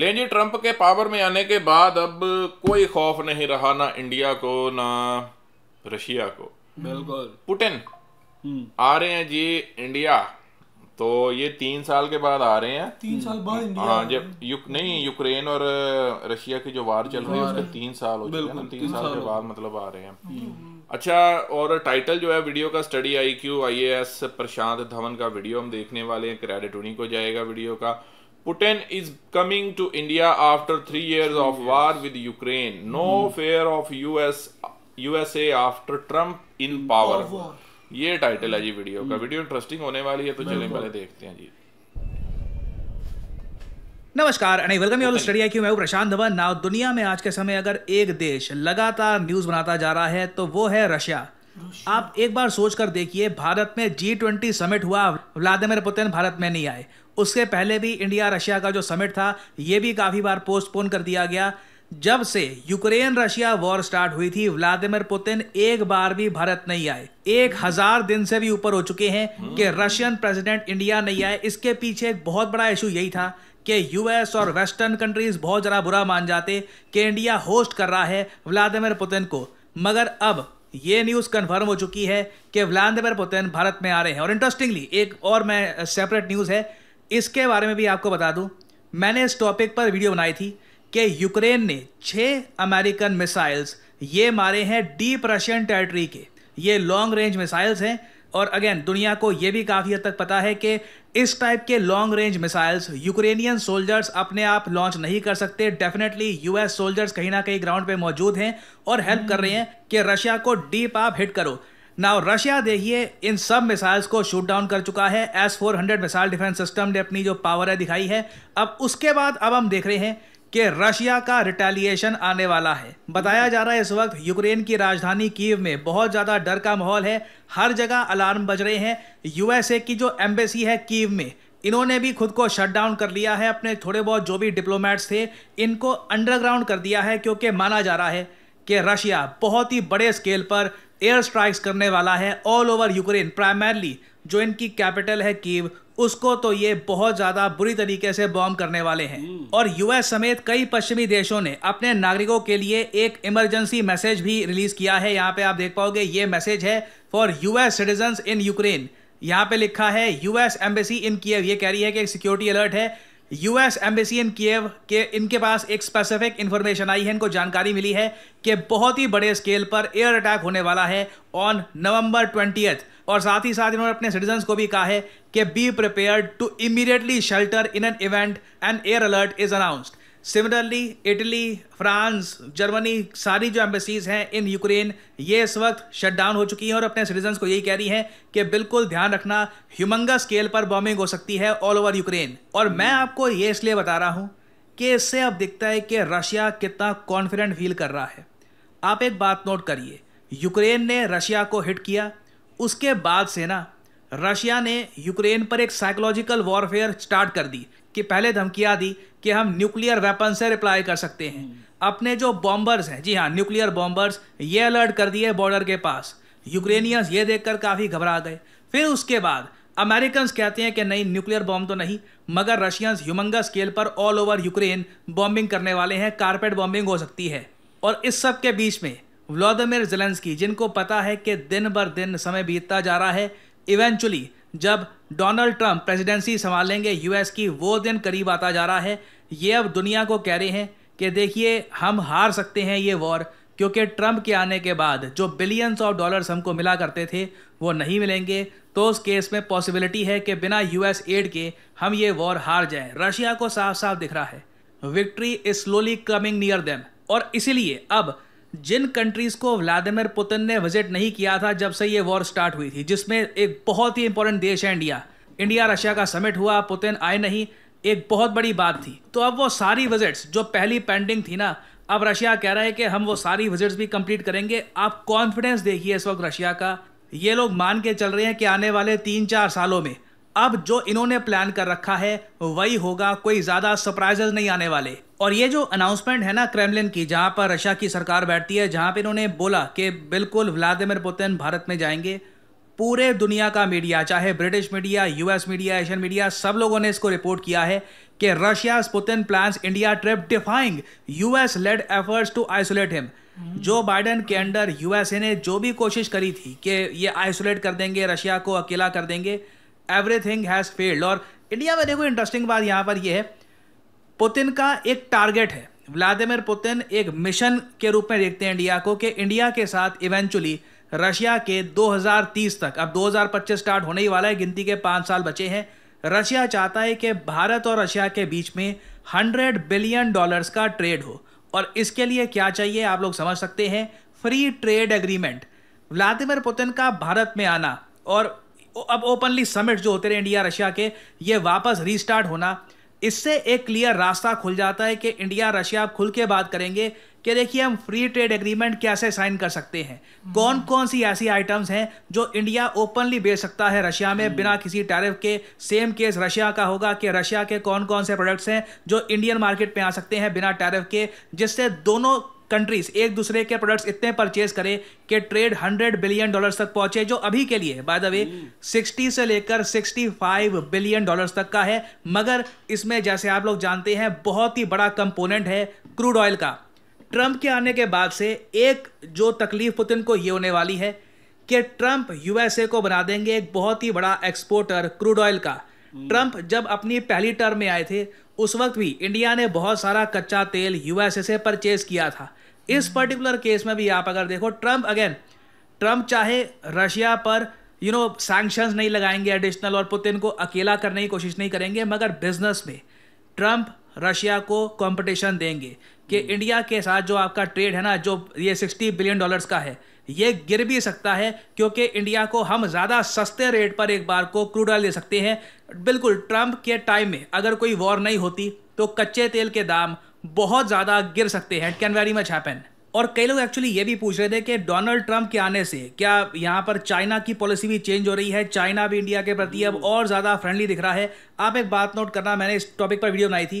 लेकिन जी ट्रंप के पावर में आने के बाद अब कोई खौफ नहीं रहा ना इंडिया को ना रशिया को बिल्कुल पुटिन हम्म। आ रहे हैं जी इंडिया तो ये तीन साल के बाद आ रहे हैं तीन साल बाद इंडिया हाँ जब युक नहीं यूक्रेन और रशिया की जो वार चल रही है उसके तीन साल हो चुके हैं तीन साल के बाद मतलब आ रहे हैं हम्म। अच्छा और टाइटल जो है वीडियो का StudyIQ I Prashant Dhawan का वीडियो हम देखने वाले हैं क्रेडिट उन्हीं को जाएगा वीडियो का Putin is coming to India after three years three of years. war with Ukraine. No hmm. fear of US USA after Trump in power. ये टाइटल है जी वीडियो का वीडियो hmm. इंटरेस्टिंग होने वाली है तो चलिए पहले देखते हैं जी नमस्कार and welcome you all StudyIQ मैं प्रशांत धवन नाउ दुनिया में आज के समय अगर एक देश लगातार न्यूज बनाता जा रहा है तो वो है रशिया आप एक बार सोच कर देखिए भारत में जी ट्वेंटी समिट हुआ व्लादिमिर पुतिन भारत में नहीं आए उसके पहले भी इंडिया रशिया का जो समिट था ये भी काफ़ी बार पोस्टपोन कर दिया गया जब से यूक्रेन रशिया वॉर स्टार्ट हुई थी व्लादिमिर पुतिन एक बार भी भारत नहीं आए एक हजार दिन से भी ऊपर हो चुके हैं कि रशियन प्रेसिडेंट इंडिया नहीं आए इसके पीछे एक बहुत बड़ा इशू यही था कि यूएस और वेस्टर्न कंट्रीज बहुत ज़रा बुरा मान जाते कि इंडिया होस्ट कर रहा है व्लादिमिर पुतिन को मगर अब ये न्यूज़ कंफर्म हो चुकी है कि व्लादिमिर पुतिन भारत में आ रहे हैं और इंटरेस्टिंगली एक और मैं सेपरेट न्यूज़ है इसके बारे में भी आपको बता दूं मैंने इस टॉपिक पर वीडियो बनाई थी कि यूक्रेन ने छः अमेरिकन मिसाइल्स ये मारे हैं डीप रशियन टेरिटरी के ये लॉन्ग रेंज मिसाइल्स हैं और अगेन दुनिया को ये भी काफ़ी हद तक पता है कि इस टाइप के long range missiles Ukrainian soldiers अपने आप लॉन्च नहीं कर सकते डेफिनेटली यूएस सोल्जर्स कहीं ना कहीं ग्राउंड पे मौजूद हैं और हेल्प कर रहे हैं हम्म। कि रशिया को डीप आप हिट करो नाउ रशिया देखिए इन सब मिसाइल्स को शूट डाउन कर चुका है S four hundred missile defence system ने अपनी जो पावर है दिखाई है अब उसके बाद अब हम देख रहे हैं कि रशिया का रिटेलिएशन आने वाला है बताया जा रहा है इस वक्त यूक्रेन की राजधानी कीव में बहुत ज़्यादा डर का माहौल है हर जगह अलार्म बज रहे हैं यूएसए की जो एम्बेसी है कीव में इन्होंने भी खुद को शट डाउन कर लिया है अपने थोड़े बहुत जो भी डिप्लोमेट्स थे इनको अंडरग्राउंड कर दिया है क्योंकि माना जा रहा है कि रशिया बहुत ही बड़े स्केल पर एयर स्ट्राइक्स करने वाला है ऑल ओवर यूक्रेन प्राइमरली जो इनकी कैपिटल है कीव उसको तो ये बहुत ज़्यादा बुरी तरीके से बॉम्ब करने वाले हैं hmm. और यूएस समेत कई पश्चिमी देशों ने अपने नागरिकों के लिए एक इमरजेंसी मैसेज भी रिलीज किया है यहाँ पे आप देख पाओगे ये मैसेज है for US citizen in Ukraine यहाँ पे लिखा है यूएस एम्बेसी इन किए ये कह रही है कि एक सिक्योरिटी अलर्ट है यूएस एम्बेसी इन कीव के इनके पास एक स्पेसिफिक इंफॉर्मेशन आई है इनको जानकारी मिली है कि बहुत ही बड़े स्केल पर एयर अटैक होने वाला है ऑन नवंबर ट्वेंटीथ और साथ ही साथ इन्होंने अपने सिटीजन को भी कहा है कि be prepared to immediately shelter in an event and air alert is announced similarly Italy France Germany सारी जो एम्बेसीज हैं इन यूक्रेन ये इस वक्त शट डाउन हो चुकी हैं और अपने सिटीजन को यही कह रही हैं कि बिल्कुल ध्यान रखना ह्यूमंगा स्केल पर बॉम्बिंग हो सकती है ऑल ओवर यूक्रेन और मैं आपको ये इसलिए बता रहा हूँ कि इससे अब दिखता है कि रशिया कितना कॉन्फिडेंट फील कर रहा है आप एक बात नोट करिए यूक्रेन ने रशिया को हिट किया उसके बाद से ना रशिया ने यूक्रेन पर एक साइकोलॉजिकल वॉरफेयर स्टार्ट कर दी कि पहले धमकिया तो दी कि हम न्यूक्लियर वेपन से रिप्लाई कर सकते हैं हम्म। अपने जो बॉम्बर्स हैं जी हाँ न्यूक्लियर बॉम्बर्स ये अलर्ट कर दिए बॉर्डर के पास यूक्रेनियंस ये देखकर काफ़ी घबरा गए फिर उसके बाद अमेरिकन कहते हैं कि नहीं न्यूक्लियर बॉम्ब तो नहीं मगर रशियंस ह्यूमंगा स्केल पर ऑल ओवर यूक्रेन बॉम्बिंग करने वाले हैं कारपेट बॉम्बिंग हो सकती है और इस सब के बीच में व्लादिमिर जेलेंस्की जिनको पता है कि दिन बर दिन समय बीतता जा रहा है इवेंचुअली जब डोनाल्ड ट्रंप प्रेसिडेंसी संभालेंगे यूएस की वो दिन करीब आता जा रहा है ये अब दुनिया को कह रहे हैं कि देखिए हम हार सकते हैं ये वॉर क्योंकि ट्रंप के आने के बाद जो बिलियंस ऑफ डॉलर्स हमको मिला करते थे वो नहीं मिलेंगे तो उस केस में पॉसिबिलिटी है कि बिना यूएस एड के हम ये वॉर हार जाएं रशिया को साफ साफ दिख रहा है victory is slowly coming near them और इसीलिए अब जिन कंट्रीज को व्लादिमिर पुतिन ने विजिट नहीं किया था जब से ये वॉर स्टार्ट हुई थी जिसमें एक बहुत ही इंपॉर्टेंट देश है इंडिया इंडिया रशिया का समिट हुआ पुतिन आए नहीं एक बहुत बड़ी बात थी तो अब वो सारी विजिट्स जो पहली पेंडिंग थी ना अब रशिया कह रहा है कि हम वो सारी विजिट्स भी कंप्लीट करेंगे आप कॉन्फिडेंस देखिए इस वक्त रशिया का ये लोग मान के चल रहे हैं कि आने वाले तीन चार सालों में अब जो इन्होंने प्लान कर रखा है वही होगा कोई ज़्यादा सरप्राइजेज नहीं आने वाले और ये जो अनाउंसमेंट है ना क्रेमलिन की जहां पर रशिया की सरकार बैठती है जहां पर इन्होंने बोला कि बिल्कुल व्लादिमिर पुतिन भारत में जाएंगे पूरे दुनिया का मीडिया चाहे British media US media Asian media सब लोगों ने इसको रिपोर्ट किया है कि Russia Putin plan India trip defying US led efforts to isolate him Joe Biden के अंडर यूएसए ने जो भी कोशिश करी थी कि ये आइसोलेट कर देंगे रशिया को अकेला कर देंगे एवरीथिंग हैज़ फेल्ड और इंडिया में देखो इंटरेस्टिंग बात यहां पर यह है पुतिन का एक टारगेट है व्लादिमिर पुतिन एक मिशन के रूप में देखते हैं इंडिया को कि इंडिया के साथ इवेंचुअली रशिया के 2030 तक अब 2025 स्टार्ट होने ही वाला है गिनती के पाँच साल बचे हैं रशिया चाहता है कि भारत और रशिया के बीच में 100 बिलियन डॉलर्स का ट्रेड हो और इसके लिए क्या चाहिए आप लोग समझ सकते हैं free trade agreement Vladimir Putin का भारत में आना और अब ओपनली समिट जो होते रहे इंडिया रशिया के ये वापस रीस्टार्ट होना इससे एक क्लियर रास्ता खुल जाता है कि इंडिया रशिया आप खुल के बात करेंगे कि देखिए हम फ्री ट्रेड एग्रीमेंट कैसे साइन कर सकते हैं हम्म। कौन कौन सी ऐसी आइटम्स हैं जो इंडिया ओपनली बेच सकता है रशिया में हम्म। बिना किसी टैरिफ के सेम केस रशिया का होगा कि रशिया के कौन कौन से प्रोडक्ट्स हैं जो इंडियन मार्केट में आ सकते हैं बिना टैरिफ के जिससे दोनों कंट्रीज एक दूसरे के प्रोडक्ट्स इतने परचेज करें कि ट्रेड हंड्रेड बिलियन डॉलर्स तक पहुंचे जो अभी के लिए बाय द वे सिक्सटी से लेकर सिक्सटी फाइव बिलियन डॉलर्स तक का है मगर इसमें जैसे आप लोग जानते हैं बहुत ही बड़ा कंपोनेंट है क्रूड ऑयल का ट्रंप के आने के बाद से एक जो तकलीफ पुतिन को ये होने वाली है कि ट्रंप यूएसए को बना देंगे एक बहुत ही बड़ा एक्सपोर्टर क्रूड ऑयल का ट्रंप जब अपनी पहली टर्म में आए थे उस वक्त भी इंडिया ने बहुत सारा कच्चा तेल यूएसए से परचेज किया था इस पर्टिकुलर केस में भी आप अगर देखो ट्रंप अगेन ट्रंप चाहे रशिया पर यू नो सैंक्शंस नहीं लगाएंगे एडिशनल और पुतिन को अकेला करने की कोशिश नहीं करेंगे मगर बिजनेस में ट्रंप रशिया को कंपटीशन देंगे कि हम्म। इंडिया के साथ जो आपका ट्रेड है ना जो ये सिक्सटी बिलियन डॉलर्स का है ये गिर भी सकता है क्योंकि इंडिया को हम ज़्यादा सस्ते रेट पर एक बार को क्रूड ऑयल दे सकते हैं बिल्कुल ट्रंप के टाइम में अगर कोई वॉर नहीं होती तो कच्चे तेल के दाम बहुत ज़्यादा गिर सकते हैं कैन वेरी मच हैपन और कई लोग एक्चुअली ये भी पूछ रहे थे कि डोनाल्ड ट्रंप के आने से क्या यहाँ पर चाइना की पॉलिसी भी चेंज हो रही है चाइना भी इंडिया के प्रति अब और ज़्यादा फ्रेंडली दिख रहा है आप एक बात नोट करना मैंने इस टॉपिक पर वीडियो बनाई थी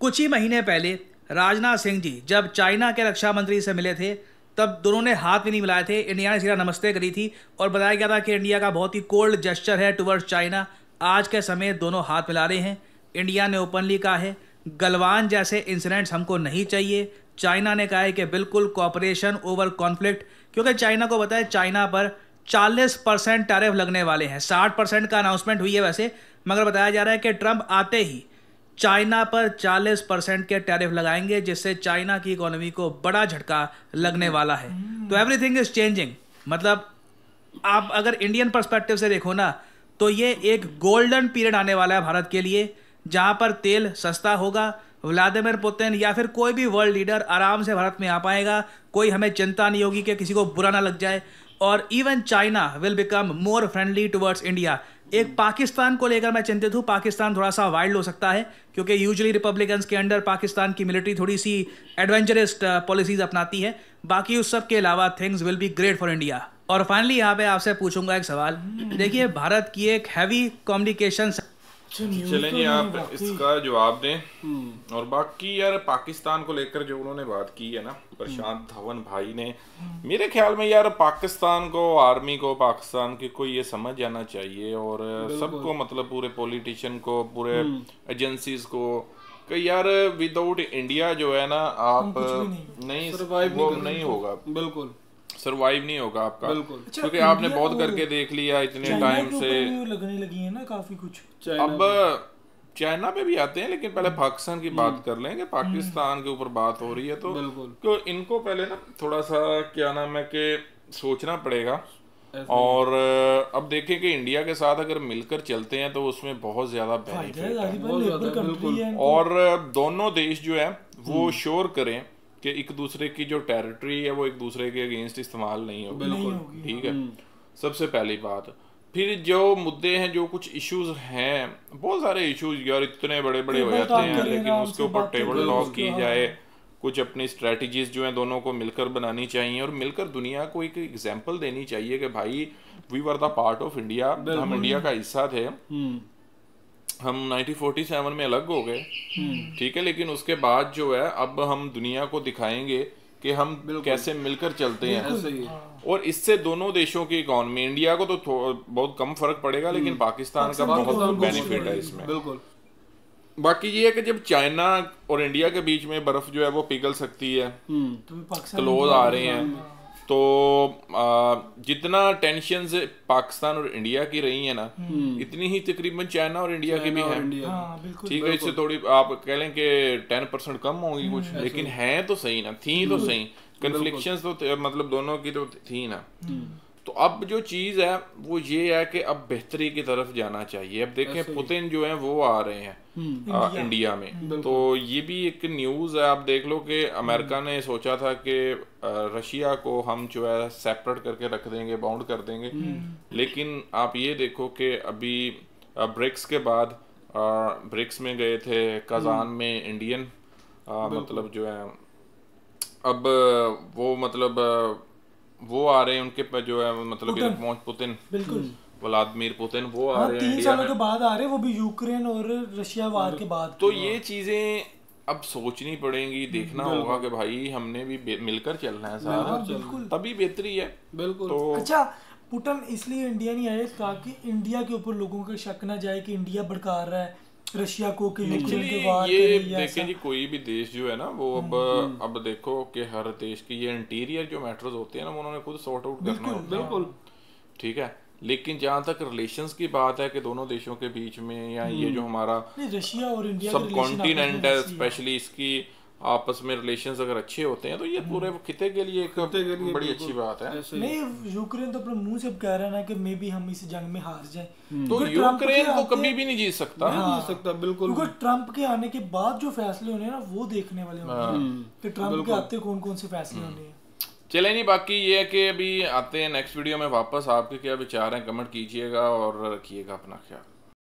कुछ ही महीने पहले राजनाथ सिंह जी जब चाइना के रक्षा मंत्री से मिले थे तब दोनों ने हाथ भी नहीं मिलाए थे इंडिया ने सीधा नमस्ते करी थी और बताया गया था कि इंडिया का बहुत ही कोल्ड जेस्चर है टुवर्ड्स चाइना आज के समय दोनों हाथ मिला रहे हैं इंडिया ने ओपनली कहा है गलवान जैसे इंसिडेंट्स हमको नहीं चाहिए चाइना ने कहा है कि बिल्कुल कॉपरेशन ओवर कॉन्फ्लिक्ट क्योंकि चाइना को बताया चाइना पर 40 परसेंट टैरिफ लगने वाले हैं 60 परसेंट का अनाउंसमेंट हुई है वैसे मगर बताया जा रहा है कि ट्रंप आते ही चाइना पर 40 परसेंट के टैरिफ लगाएंगे जिससे चाइना की इकोनॉमी को बड़ा झटका लगने वाला है तो एवरीथिंग इज चेंजिंग मतलब आप अगर इंडियन परस्पेक्टिव से देखो ना तो ये एक गोल्डन पीरियड आने वाला है भारत के लिए जहां पर तेल सस्ता होगा व्लादिमिर पुतिन या फिर कोई भी वर्ल्ड लीडर आराम से भारत में आ पाएगा कोई हमें चिंता नहीं होगी कि किसी को बुरा ना लग जाए और even China will become more friendly towards India एक पाकिस्तान को लेकर मैं चिंतित हूँ पाकिस्तान थोड़ा सा वाइल्ड हो सकता है क्योंकि यूजली रिपब्लिकन्स के अंडर पाकिस्तान की मिलिट्री थोड़ी सी एडवेंचरस पॉलिसीज अपनाती है बाकी उस सब के अलावा things will be great for India और फाइनली यहाँ पे आपसे पूछूंगा एक सवाल hmm. देखिए भारत की एक हैवी कम्युनिकेशन अच्छा, तो चलेंगे तो आप इसका जवाब दें हम्म। और बाकी यार पाकिस्तान को लेकर जो उन्होंने बात की है ना हम्म। प्रशांत धवन भाई ने हम्म। मेरे ख्याल में यार पाकिस्तान को आर्मी को पाकिस्तान की को ये समझ आना चाहिए और सबको मतलब पूरे पॉलिटिशियन को पूरे एजेंसीज को कि यार विदाउट इंडिया जो है ना आप नहीं, नहीं वो नहीं होगा बिल्कुल सरवाइव नहीं होगा आपका अच्छा, क्योंकि आपने बहुत करके देख लिया इतने टाइम से लगने लगी है ना काफी कुछ अब चाइना पे भी आते हैं लेकिन पहले पाकिस्तान की बात हम्म। कर लें कि पाकिस्तान के ऊपर बात हो रही है तो क्यों तो इनको पहले ना थोड़ा सा क्या नाम है कि सोचना पड़ेगा और अब देखें कि इंडिया के साथ अगर मिलकर चलते हैं तो उसमें बहुत ज्यादा बेनिफिट है और दोनों देश जो है वो श्योर हम्म। करें कि एक दूसरे की जो टेरिटरी है वो एक दूसरे के अगेंस्ट इस्तेमाल नहीं होगी बिल्कुल ठीक है हम्म। सबसे पहली बात फिर जो मुद्दे हैं जो कुछ इश्यूज हैं बहुत सारे इश्यूज यार इतने बड़े बड़े हो जाते तो हैं लेकिन उसके ऊपर टेबल टॉक की हाँ। जाए कुछ अपनी स्ट्रेटजीज जो हैं दोनों को मिलकर बनानी चाहिए और मिलकर दुनिया को एक एग्जाम्पल देनी चाहिए कि भाई we were the part of India हम इंडिया का हिस्सा थे हम्म। हम 1947 में अलग हो गए हम्म। ठीक है लेकिन उसके बाद जो है अब हम दुनिया को दिखाएंगे कि हम कैसे मिलकर चलते हैं हाँ। और इससे दोनों देशों की इकोनॉमी इंडिया को तो बहुत कम फर्क पड़ेगा लेकिन हम्म। पाकिस्तान का बहुत बेनिफिट तो है इसमें बिल्कुल बाकी ये है कि जब चाइना और इंडिया के बीच में बर्फ जो है वो पिघल सकती है हम्म। तो क्लोज आ रहे हैं हाँ। तो जितना टेंशन पाकिस्तान और इंडिया की रही है ना हम्म। इतनी ही तकरीबन चाइना और इंडिया की भी है हाँ, ठीक है इससे थोड़ी आप कह लें कि टेन परसेंट कम होगी कुछ हम्म। लेकिन है तो सही ना थी तो सही कन्फ्लिक्शन तो मतलब दोनों की तो थी ना हम्म। तो अब जो चीज़ है वो ये है कि अब बेहतरी की तरफ जाना चाहिए अब देखें पुतिन जो है वो आ रहे हैं हम्म। आ, इंडिया में तो ये भी एक न्यूज़ है आप देख लो कि अमेरिका ने सोचा था कि रशिया को हम जो है सेपरेट करके रख देंगे बाउंड कर देंगे हम्म। लेकिन आप ये देखो कि अभी ब्रिक्स के बाद ब्रिक्स में गए थे कजान हम्म। में इंडियन आ, मतलब जो है अब वो मतलब वो आ रहे हैं उनके पे जो है मतलब पहुंच पुतिन बिल्कुल व्लादिमिर पुतिन वो आ हाँ, रहे हैं तीन सालों के बाद आ रहे हैं वो भी यूक्रेन और रशिया वार के बाद तो ये चीजें अब सोचनी पड़ेगी देखना होगा कि भाई हमने भी मिलकर चलना है सारा तभी बेहतरी है बिल्कुल तो अच्छा पुटन इसलिए इंडिया नहीं आए ताकि इंडिया के ऊपर लोगों का शक ना जाए कि इंडिया भड़का रहा है रशिया को कि हम्म। यूक्रेन के वार ये देखें जी कोई भी देश जो है ना वो हम्म, अब हम्म। अब देखो कि हर देश की ये इंटीरियर जो मैटर्स होते हैं ना उन्होंने खुद सॉर्ट आउट करना होता है बिल्कुल ठीक है लेकिन जहाँ तक रिलेशंस की बात है कि दोनों देशों के बीच में या ये जो हमारा रशिया और इंडिया सब कॉन्टिनेंट है स्पेशली इसकी आपस में रिलेशन अगर अच्छे होते हैं तो ये पूरे खिते के लिए एक के लिए बड़ी अच्छी बात है नहीं यूक्रेन तो अपने मुंह से कह रहा है ना कि मे भी हम इस जंग में हार जाए हम्म। तो यूक्रेन को कभी भी नहीं जीत सकता नहीं जीत सकता बिल्कुल ट्रंप के आने के बाद जो फैसले होने हैं ना वो देखने वाले होंगे हाँ। हम्म, कि ट्रंप के आते कौन कौन से फैसले हम्म। होने हैं चले नहीं बाकी ये है कि अभी आते हैं नेक्स्ट वीडियो में वापस आपके क्या विचार हैं कमेंट कीजिएगा और रखिएगा अपना ख्याल